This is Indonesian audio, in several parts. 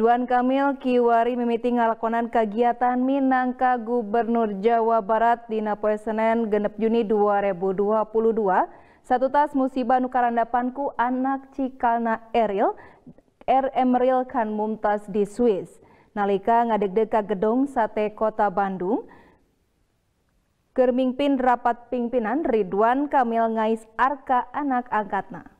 Duan Kamil Kiwari mimiti ngalakonan kegiatan Minangka Gubernur Jawa Barat di Napoe Senen genep Juni 2022 satu tas musibah nukarandapanku anak Cikalna Eril R. Er Emeril Khan Mumtaz di Swiss. Nalika ngadeg-deka gedung sate kota Bandung, Kermingpin rapat pimpinan Ridwan Kamil Ngais Arka anak angkatna.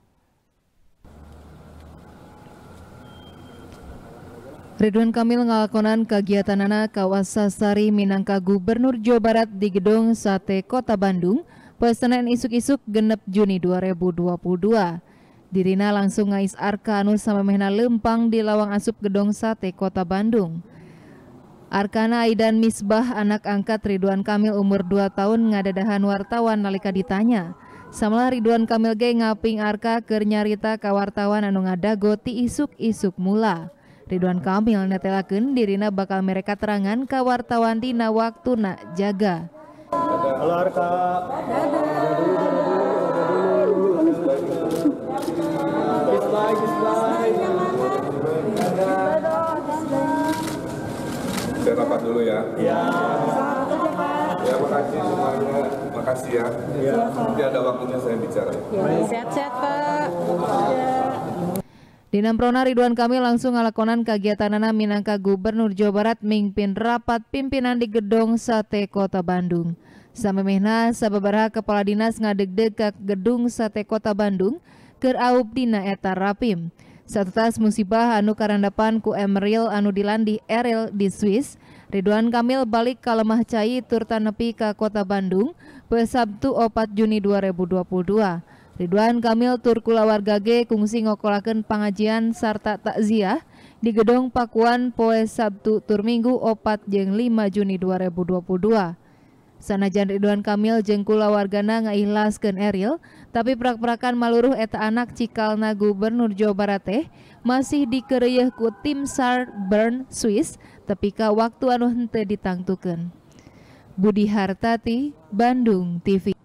Ridwan Kamil ngalakonan kegiatan anak Sari Minangka Gubernur Jawa Barat di Gedung Sate Kota Bandung Pesanan isuk-isuk genep Juni 2022. Dirina langsung ngais Arka Anu sama Mehna Lempang di Lawang Asup Gedung Sate Kota Bandung. Arkana Aidan Misbah anak angkat Ridwan Kamil umur 2 tahun ngadadahan wartawan nalika ditanya. Samalah Ridwan Kamil ge ngaping Arka kernyarita nyarita wartawan anu ngadago ti isuk-isuk mula. Ridwan Kamil netelakeun dirina bakal mereka terangan ka wartawan dina nak jaga. Halo Arka. Saya rapat dulu ya. Ya, ya makasih semuanya. Makasih ya. ya. Nanti ada waktunya saya bicara. Sehat-sehat, Pak. Ya. Dinamprona Ridwan Kamil langsung ngalakonan kegiatan anak Minangka Gubernur Jawa Barat mimpin rapat pimpinan di gedung Sate Kota Bandung. Samemehna sababaraha Kepala Dinas ngadegdeg ke Gedung Sate Kota Bandung ke aup dina eta rapim. Satutas musibah anu karandapan ku Emeril anu dilandih Eril di Swiss, Ridwan Kamil balik ke lemah cai turtanepi ke Kota Bandung, Sabtu 4 Juni 2022. Ridwan Kamil Turkula warga G kungsi ngokolakan pengajian sarta takziah di Gedung Pakuan Poe Sabtu Turminggu opat jeng 5 Juni 2022. Sanajan Ridwan Kamil jeng kula wargana ken Eril, tapi prak-prakan maluruh eta anak Cikalna Gubernur Jawa Barat teh masih dikereyeh ku tim SAR Bern Swiss tapi ka waktu anu henteu ditangtukeun. Budi Hartati, Bandung TV.